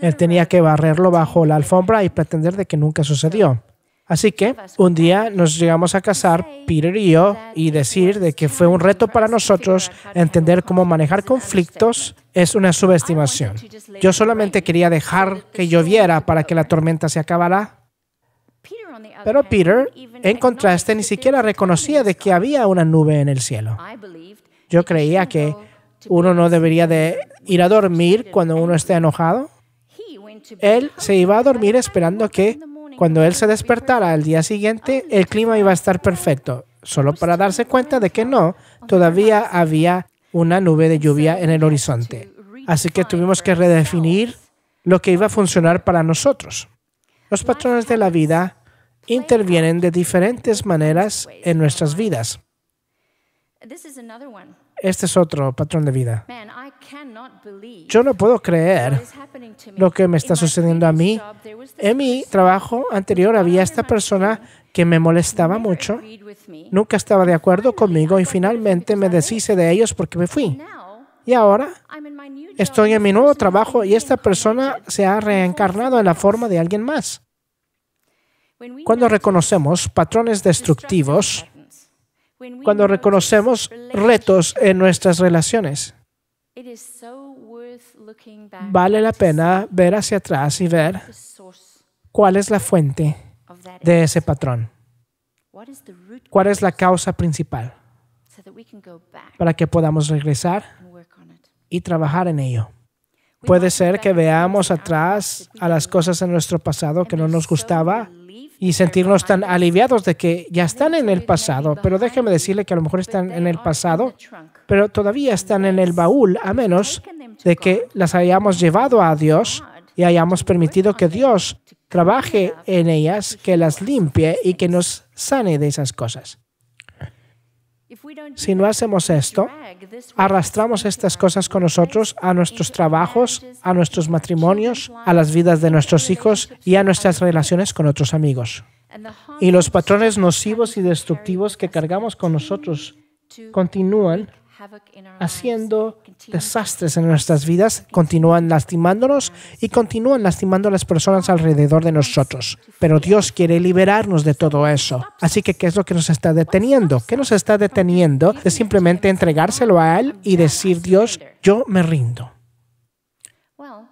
Él tenía que barrerlo bajo la alfombra y pretender de que nunca sucedió. Así que un día nos llegamos a casar, Peter y yo, y decir de que fue un reto para nosotros entender cómo manejar conflictos es una subestimación. Yo solamente quería dejar que lloviera para que la tormenta se acabara. Pero Peter, en contraste, ni siquiera reconocía de que había una nube en el cielo. Yo creía que uno no debería de ir a dormir cuando uno esté enojado? Él se iba a dormir esperando que cuando él se despertara al día siguiente el clima iba a estar perfecto, solo para darse cuenta de que no, todavía había una nube de lluvia en el horizonte. Así que tuvimos que redefinir lo que iba a funcionar para nosotros. Los patrones de la vida intervienen de diferentes maneras en nuestras vidas. Este es otro patrón de vida. Yo no puedo creer lo que me está sucediendo a mí. En mi trabajo anterior había esta persona que me molestaba mucho, nunca estaba de acuerdo conmigo y finalmente me deshice de ellos porque me fui. Y ahora estoy en mi nuevo trabajo y esta persona se ha reencarnado en la forma de alguien más. Cuando reconocemos patrones destructivos, cuando reconocemos retos en nuestras relaciones. Vale la pena ver hacia atrás y ver cuál es la fuente de ese patrón, cuál es la causa principal, para que podamos regresar y trabajar en ello. Puede ser que veamos atrás a las cosas en nuestro pasado que no nos gustaba y sentirnos tan aliviados de que ya están en el pasado. Pero déjeme decirle que a lo mejor están en el pasado, pero todavía están en el baúl, a menos de que las hayamos llevado a Dios y hayamos permitido que Dios trabaje en ellas, que las limpie y que nos sane de esas cosas. Si no hacemos esto, arrastramos estas cosas con nosotros a nuestros trabajos, a nuestros matrimonios, a las vidas de nuestros hijos y a nuestras relaciones con otros amigos. Y los patrones nocivos y destructivos que cargamos con nosotros continúan haciendo desastres en nuestras vidas continúan lastimándonos y continúan lastimando a las personas alrededor de nosotros. Pero Dios quiere liberarnos de todo eso. Así que, ¿qué es lo que nos está deteniendo? ¿Qué nos está deteniendo de simplemente entregárselo a Él y decir, Dios, yo me rindo?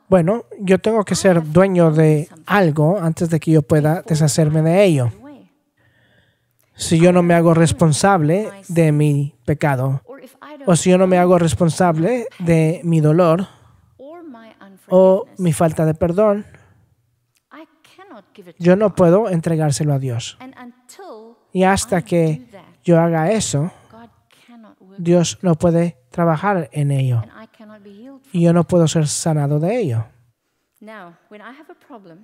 Bueno, yo tengo que ser dueño de algo antes de que yo pueda deshacerme de ello. Si yo no me hago responsable de mi pecado, o si yo no me hago responsable de mi dolor o mi falta de perdón, yo no puedo entregárselo a Dios. Y hasta que yo haga eso, Dios no puede trabajar en ello. Y yo no puedo ser sanado de ello.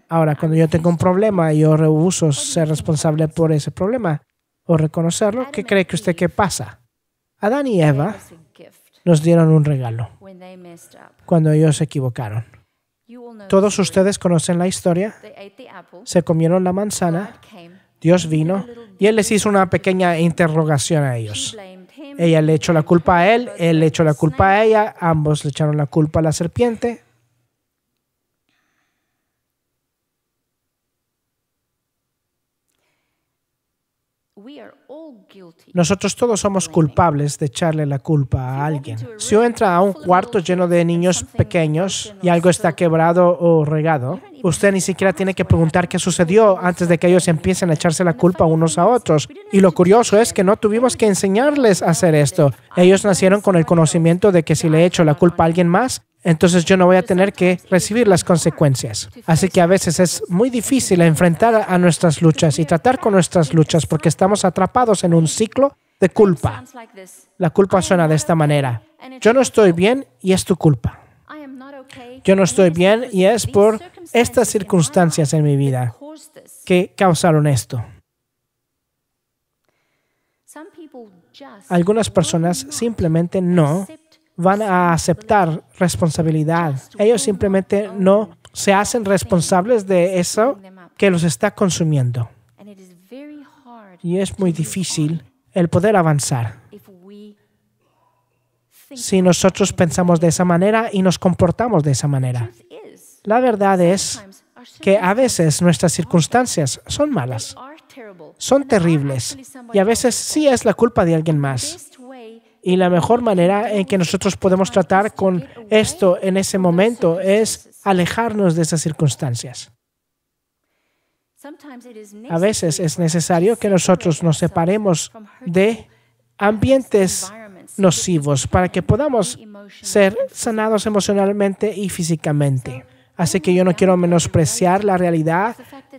Ahora, cuando yo tengo un problema y yo rehuso ser responsable por ese problema o reconocerlo, ¿qué cree que usted que pasa? Adán y Eva nos dieron un regalo cuando ellos se equivocaron. Todos ustedes conocen la historia. Se comieron la manzana, Dios vino y Él les hizo una pequeña interrogación a ellos. Ella le echó la culpa a Él, Él le echó la culpa a ella, ambos le echaron la culpa a la serpiente. Nosotros todos somos culpables de echarle la culpa a alguien. Si uno entra a un cuarto lleno de niños pequeños y algo está quebrado o regado, usted ni siquiera tiene que preguntar qué sucedió antes de que ellos empiecen a echarse la culpa unos a otros. Y lo curioso es que no tuvimos que enseñarles a hacer esto. Ellos nacieron con el conocimiento de que si le echo la culpa a alguien más, entonces yo no voy a tener que recibir las consecuencias. Así que a veces es muy difícil enfrentar a nuestras luchas y tratar con nuestras luchas porque estamos atrapados en un ciclo de culpa. La culpa suena de esta manera. Yo no estoy bien y es tu culpa. Yo no estoy bien y es por estas circunstancias en mi vida que causaron esto. Algunas personas simplemente no van a aceptar responsabilidad. Ellos simplemente no se hacen responsables de eso que los está consumiendo. Y es muy difícil el poder avanzar si nosotros pensamos de esa manera y nos comportamos de esa manera. La verdad es que a veces nuestras circunstancias son malas, son terribles y a veces sí es la culpa de alguien más. Y la mejor manera en que nosotros podemos tratar con esto en ese momento es alejarnos de esas circunstancias. A veces es necesario que nosotros nos separemos de ambientes nocivos para que podamos ser sanados emocionalmente y físicamente. Así que yo no quiero menospreciar la realidad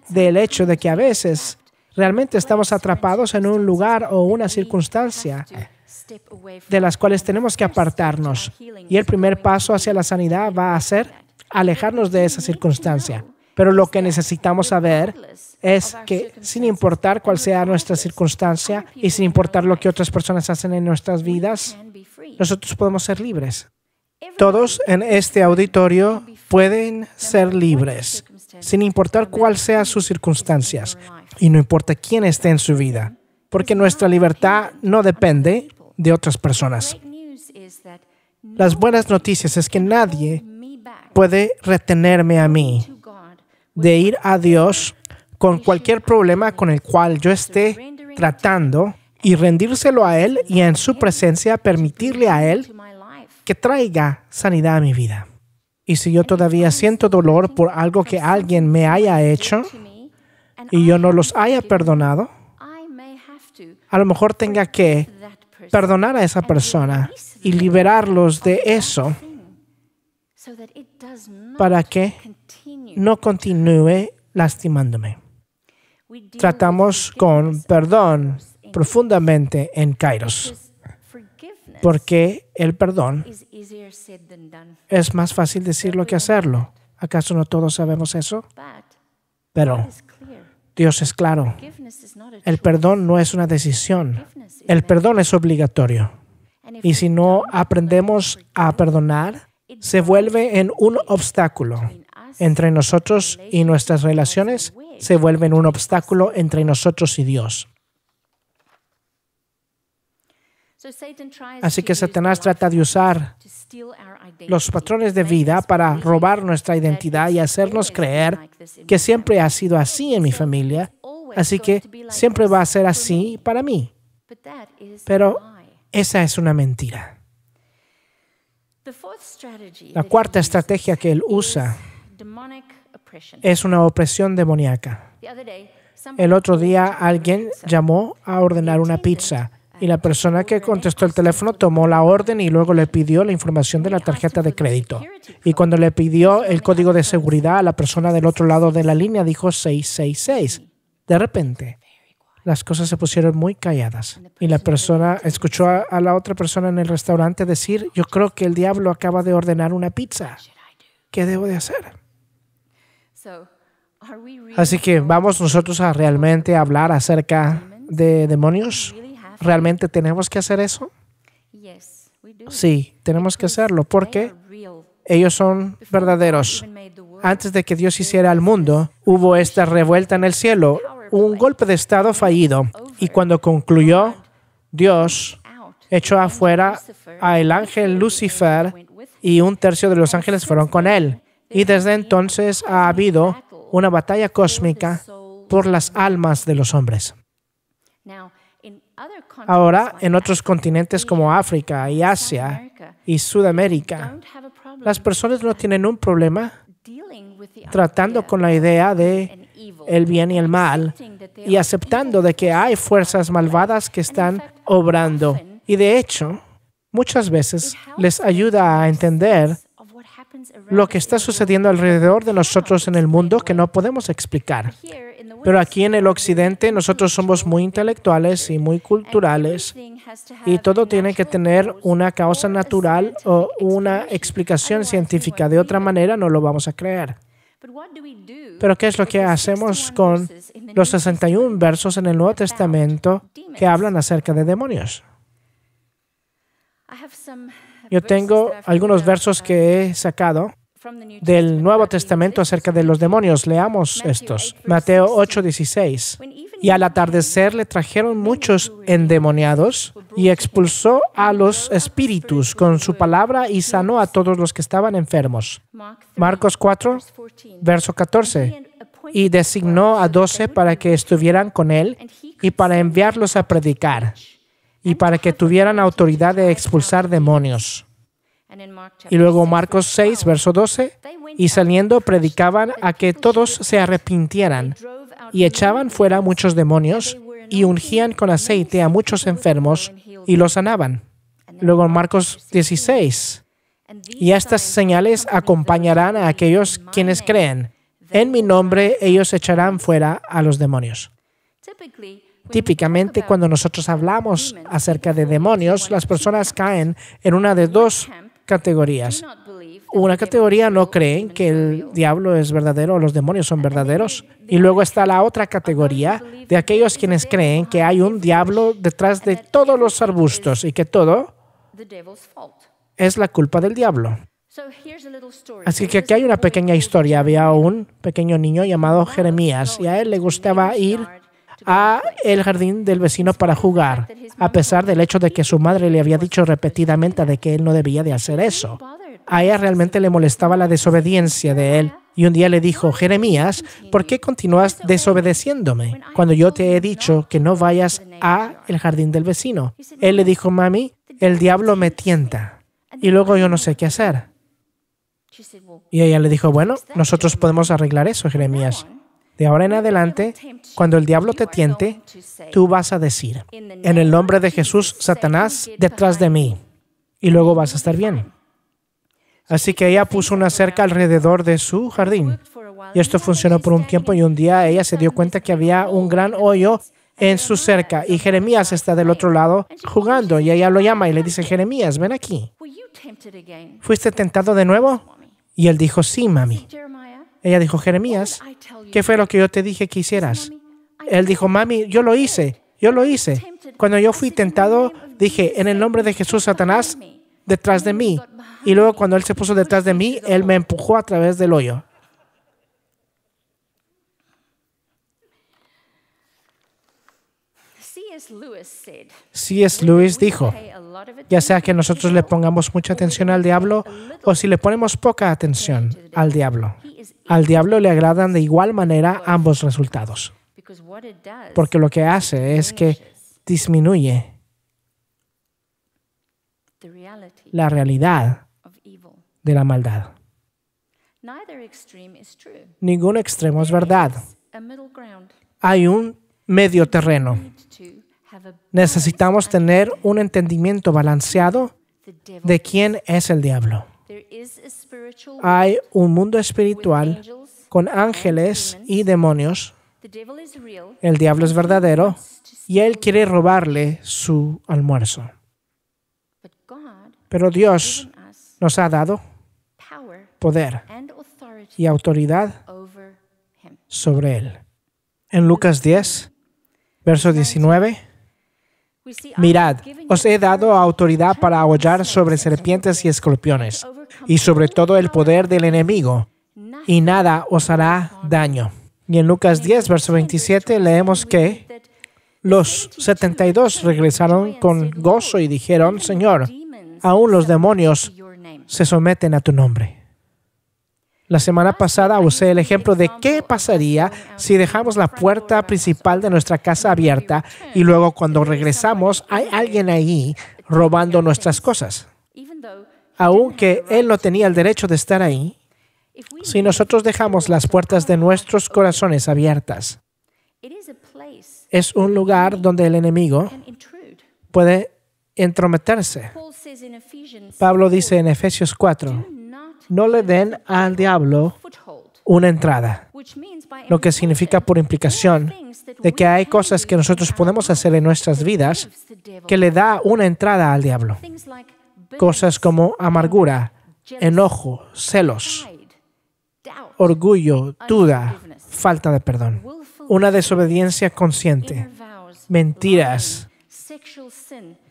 del hecho de que a veces realmente estamos atrapados en un lugar o una circunstancia de las cuales tenemos que apartarnos. Y el primer paso hacia la sanidad va a ser alejarnos de esa circunstancia. Pero lo que necesitamos saber es que sin importar cuál sea nuestra circunstancia y sin importar lo que otras personas hacen en nuestras vidas, nosotros podemos ser libres. Todos en este auditorio pueden ser libres, sin importar cuál sea sus circunstancias y no importa quién esté en su vida, porque nuestra libertad no depende de otras personas. Las buenas noticias es que nadie puede retenerme a mí de ir a Dios con cualquier problema con el cual yo esté tratando y rendírselo a Él y en su presencia permitirle a Él que traiga sanidad a mi vida. Y si yo todavía siento dolor por algo que alguien me haya hecho y yo no los haya perdonado, a lo mejor tenga que perdonar a esa persona y liberarlos de eso para que no continúe lastimándome. Tratamos con perdón profundamente en Kairos, porque el perdón es más fácil decirlo que hacerlo. ¿Acaso no todos sabemos eso? Pero Dios es claro. El perdón no es una decisión. El perdón es obligatorio. Y si no aprendemos a perdonar, se vuelve en un obstáculo entre nosotros y nuestras relaciones, se vuelve en un obstáculo entre nosotros y Dios. Así que Satanás trata de usar los patrones de vida para robar nuestra identidad y hacernos creer que siempre ha sido así en mi familia, así que siempre va a ser así para mí. Pero esa es una mentira. La cuarta estrategia que él usa es una opresión demoníaca. El otro día alguien llamó a ordenar una pizza y la persona que contestó el teléfono tomó la orden y luego le pidió la información de la tarjeta de crédito. Y cuando le pidió el código de seguridad a la persona del otro lado de la línea, dijo 666. De repente, las cosas se pusieron muy calladas. Y la persona escuchó a, a, la otra persona en el restaurante decir, yo creo que el diablo acaba de ordenar una pizza. ¿Qué debo de hacer? Así que vamos nosotros a realmente hablar acerca de demonios. ¿Realmente tenemos que hacer eso? Sí, tenemos que hacerlo porque ellos son verdaderos. Antes de que Dios hiciera al mundo, hubo esta revuelta en el cielo, un golpe de Estado fallido. Y cuando concluyó, Dios echó afuera al ángel Lucifer y un tercio de los ángeles fueron con él. Y desde entonces ha habido una batalla cósmica por las almas de los hombres. Ahora, en otros continentes como África y Asia y Sudamérica, las personas no tienen un problema tratando con la idea de el bien y el mal y aceptando de que hay fuerzas malvadas que están obrando. Y de hecho, muchas veces les ayuda a entender lo que está sucediendo alrededor de nosotros en el mundo que no podemos explicar. Pero aquí en el occidente nosotros somos muy intelectuales y muy culturales y todo tiene que tener una causa natural o una explicación científica. De otra manera no lo vamos a creer. Pero ¿qué es lo que hacemos con los 61 versos en el Nuevo Testamento que hablan acerca de demonios? Yo tengo algunos versos que he sacado del Nuevo Testamento acerca de los demonios. Leamos estos. Mateo 8:16. Y al atardecer le trajeron muchos endemoniados y expulsó a los espíritus con su palabra y sanó a todos los que estaban enfermos. Marcos 4, verso 14. Y designó a doce para que estuvieran con él y para enviarlos a predicar y para que tuvieran autoridad de expulsar demonios. Y luego Marcos 6, verso 12, y saliendo predicaban a que todos se arrepintieran y echaban fuera muchos demonios y ungían con aceite a muchos enfermos y los sanaban. Luego Marcos 16, y estas señales acompañarán a aquellos quienes creen. En mi nombre ellos echarán fuera a los demonios. Típicamente cuando nosotros hablamos acerca de demonios, las personas caen en una de dos categorías. Una categoría no creen que el diablo es verdadero o los demonios son verdaderos. Y luego está la otra categoría de aquellos quienes creen que hay un diablo detrás de todos los arbustos y que todo es la culpa del diablo. Así que aquí hay una pequeña historia. Había un pequeño niño llamado Jeremías y a él le gustaba ir a el jardín del vecino para jugar, a pesar del hecho de que su madre le había dicho repetidamente de que él no debía de hacer eso. A ella realmente le molestaba la desobediencia de él. Y un día le dijo, Jeremías, ¿por qué continúas desobedeciéndome cuando yo te he dicho que no vayas a el jardín del vecino? Él le dijo, mami, el diablo me tienta y luego yo no sé qué hacer. Y ella le dijo, bueno, nosotros podemos arreglar eso, Jeremías. De ahora en adelante, cuando el diablo te tiente, tú vas a decir, en el nombre de Jesús, Satanás, detrás de mí, y luego vas a estar bien. Así que ella puso una cerca alrededor de su jardín. Y esto funcionó por un tiempo y un día ella se dio cuenta que había un gran hoyo en su cerca y Jeremías está del otro lado jugando y ella lo llama y le dice, Jeremías, ven aquí. ¿Fuiste tentado de nuevo? Y él dijo, sí, mami. Ella dijo, Jeremías, ¿qué fue lo que yo te dije que hicieras? Él dijo, mami, yo lo hice, yo lo hice. Cuando yo fui tentado, dije, en el nombre de Jesús, Satanás, detrás de mí. Y luego cuando él se puso detrás de mí, él me empujó a través del hoyo. C.S. Lewis dijo, ya sea que nosotros le pongamos mucha atención al diablo o si le ponemos poca atención al diablo, al diablo le agradan de igual manera ambos resultados, porque lo que hace es que disminuye la realidad de la maldad. Ningún extremo es verdad. Hay un medio terreno. Necesitamos tener un entendimiento balanceado de quién es el diablo. Hay un mundo espiritual con ángeles y demonios. El diablo es verdadero y él quiere robarle su almuerzo. Pero Dios nos ha dado poder y autoridad sobre él. En Lucas 10, verso 19, mirad, os he dado autoridad para aullar sobre serpientes y escorpiones y sobre todo el poder del enemigo, y nada os hará daño. Y en Lucas 10, verso 27, leemos que los 72 regresaron con gozo y dijeron, Señor, aún los demonios se someten a tu nombre. La semana pasada usé el ejemplo de qué pasaría si dejamos la puerta principal de nuestra casa abierta y luego cuando regresamos hay alguien ahí robando nuestras cosas aunque Él no tenía el derecho de estar ahí, si nosotros dejamos las puertas de nuestros corazones abiertas, es un lugar donde el enemigo puede entrometerse. Pablo dice en Efesios 4, no le den al diablo una entrada, lo que significa por implicación de que hay cosas que nosotros podemos hacer en nuestras vidas que le da una entrada al diablo cosas como amargura, enojo, celos, orgullo, duda, falta de perdón, una desobediencia consciente, mentiras,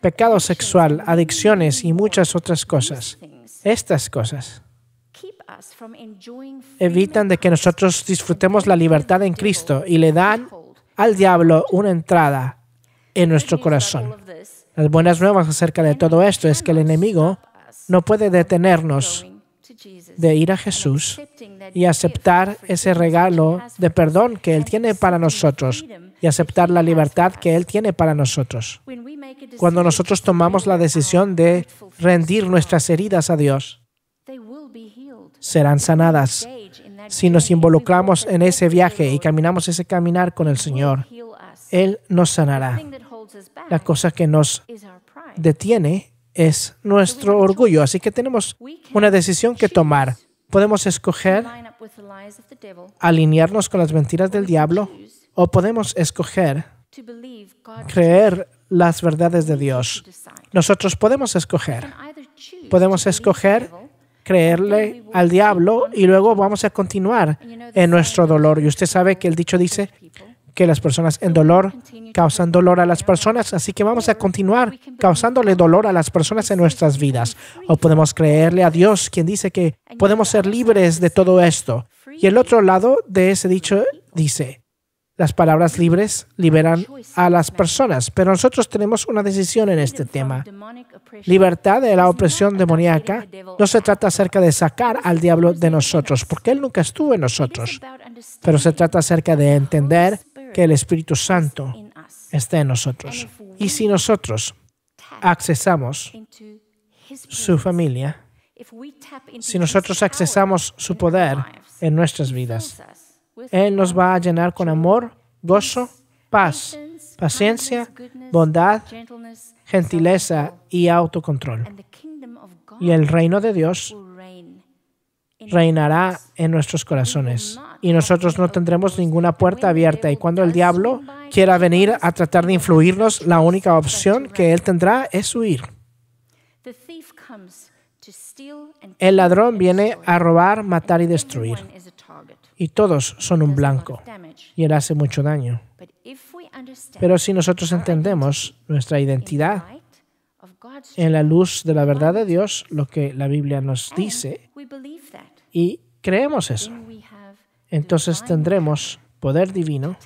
pecado sexual, adicciones y muchas otras cosas. Estas cosas evitan de que nosotros disfrutemos la libertad en Cristo y le dan al diablo una entrada en nuestro corazón. Las buenas nuevas acerca de todo esto es que el enemigo no puede detenernos de ir a Jesús y aceptar ese regalo de perdón que Él tiene para nosotros y aceptar la libertad que Él tiene para nosotros. Cuando nosotros tomamos la decisión de rendir nuestras heridas a Dios, serán sanadas. Si nos involucramos en ese viaje y caminamos ese caminar con el Señor, Él nos sanará la cosa que nos detiene es nuestro orgullo. Así que tenemos una decisión que tomar. Podemos escoger alinearnos con las mentiras del diablo o podemos escoger creer las verdades de Dios. Nosotros podemos escoger. Podemos escoger creerle al diablo y luego vamos a continuar en nuestro dolor. Y usted sabe que el dicho dice, que las personas en dolor causan dolor a las personas, así que vamos a continuar causándole dolor a las personas en nuestras vidas. O podemos creerle a Dios, quien dice que podemos ser libres de todo esto. Y el otro lado de ese dicho dice, las palabras libres liberan a las personas, pero nosotros tenemos una decisión en este tema. Libertad de la opresión demoníaca no se trata acerca de sacar al diablo de nosotros, porque él nunca estuvo en nosotros, pero se trata acerca de entender que el Espíritu Santo esté en nosotros. Y si nosotros accesamos su familia, si nosotros accesamos su poder en nuestras vidas, Él nos va a llenar con amor, gozo, paz, paciencia, bondad, gentileza y autocontrol. Y el reino de Dios reinará en nuestros corazones y nosotros no tendremos ninguna puerta abierta. Y cuando el diablo quiera venir a tratar de influirnos, la única opción que él tendrá es huir. El ladrón viene a robar, matar y destruir. Y todos son un blanco. Y él hace mucho daño. Pero si nosotros entendemos nuestra identidad en la luz de la verdad de Dios, lo que la Biblia nos dice, y creemos eso, entonces tendremos poder divino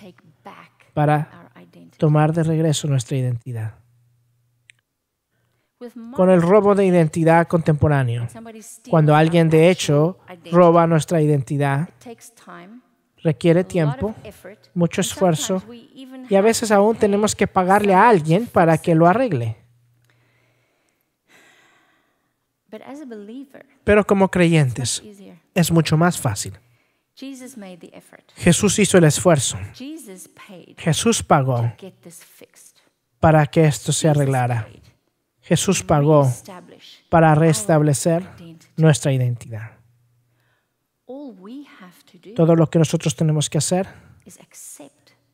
para tomar de regreso nuestra identidad. Con el robo de identidad contemporáneo, cuando alguien de hecho roba nuestra identidad, requiere tiempo, mucho esfuerzo y a veces aún tenemos que pagarle a alguien para que lo arregle. Pero como creyentes, es mucho más fácil. Jesús hizo el esfuerzo. Jesús pagó para que esto se arreglara. Jesús pagó para restablecer nuestra identidad. Todo lo que nosotros tenemos que hacer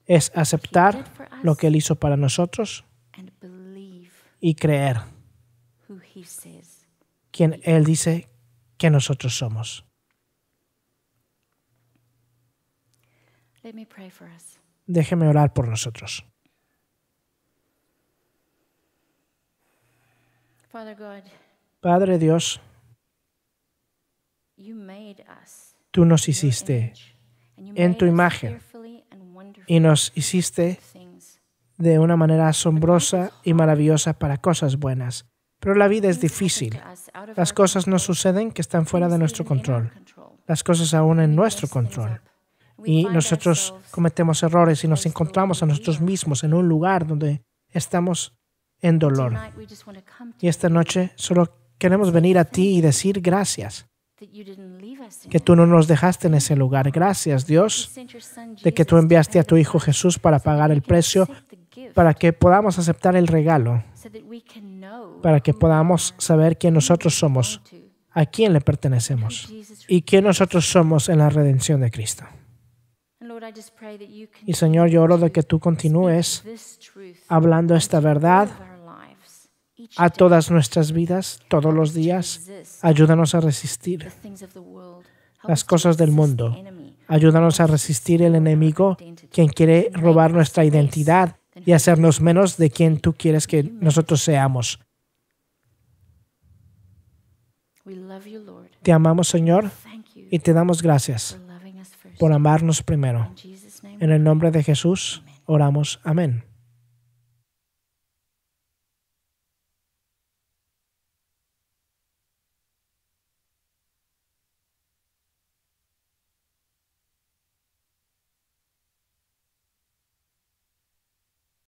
es aceptar lo que Él hizo para nosotros y creer quien Él dice que nosotros somos. Déjeme orar por nosotros. Padre Dios, tú nos hiciste en tu imagen y nos hiciste de una manera asombrosa y maravillosa para cosas buenas. Pero la vida es difícil. Las cosas no suceden que están fuera de nuestro control. Las cosas aún en nuestro control y nosotros cometemos errores y nos encontramos a nosotros mismos en un lugar donde estamos en dolor. Y esta noche solo queremos venir a ti y decir gracias que tú no nos dejaste en ese lugar. Gracias Dios de que tú enviaste a tu Hijo Jesús para pagar el precio, para que podamos aceptar el regalo, para que podamos saber quién nosotros somos, a quién le pertenecemos y quién nosotros somos en la redención de Cristo. Y Señor, yo oro de que tú continúes hablando esta verdad a todas nuestras vidas, todos los días. Ayúdanos a resistir las cosas del mundo. Ayúdanos a resistir el enemigo, quien quiere robar nuestra identidad y hacernos menos de quien tú quieres que nosotros seamos. Te amamos, Señor, y te damos gracias por amarnos primero. En el nombre de Jesús oramos. Amén.